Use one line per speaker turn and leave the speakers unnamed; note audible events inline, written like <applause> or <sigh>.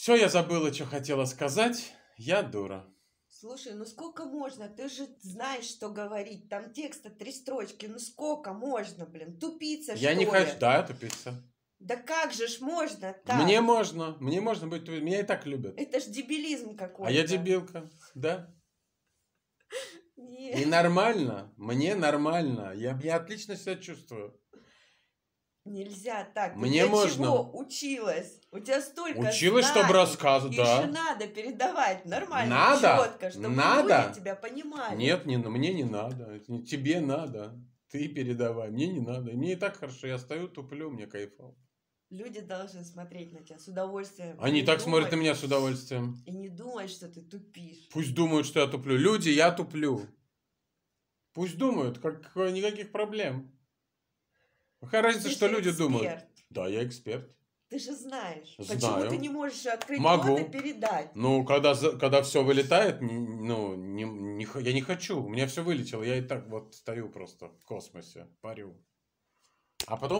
Все, я забыла, что хотела сказать. Я дура. Слушай, ну сколько можно? Ты же знаешь, что говорить. Там текста три строчки. Ну сколько можно, блин? Тупица, Я что не ли? хочу, да, тупица. Да как же ж можно так? Мне можно, мне можно быть, меня и так любят. Это ж дебилизм какой-то. А я дебилка, да. <laughs> Нет. И нормально, мне нормально, я, я отлично себя чувствую. Нельзя так. Ты Мне для можно. чего училась? У тебя столько Училась, знаний, чтобы рассказывать, да. Еще надо передавать нормально, надо, четко, чтобы надо. люди тебя понимали. Нет, не, мне не надо. тебе надо. Ты передавай. Мне не надо. Мне и так хорошо. Я стою, туплю, мне кайфово. Люди должны смотреть на тебя с удовольствием. Они так думать, смотрят на меня с удовольствием. И не думать, что ты тупишь. Пусть думают, что я туплю. Люди, я туплю. Пусть думают, как никаких проблем. Какая разница, ты что люди эксперт. думают? Да, я эксперт. Ты же знаешь. Знаю. Почему ты не можешь открыть Могу. рот и передать? Ну, когда, когда все вылетает, ну, не, не, я не хочу. У меня все вылетело. Я и так вот стою просто в космосе, парю. А потом...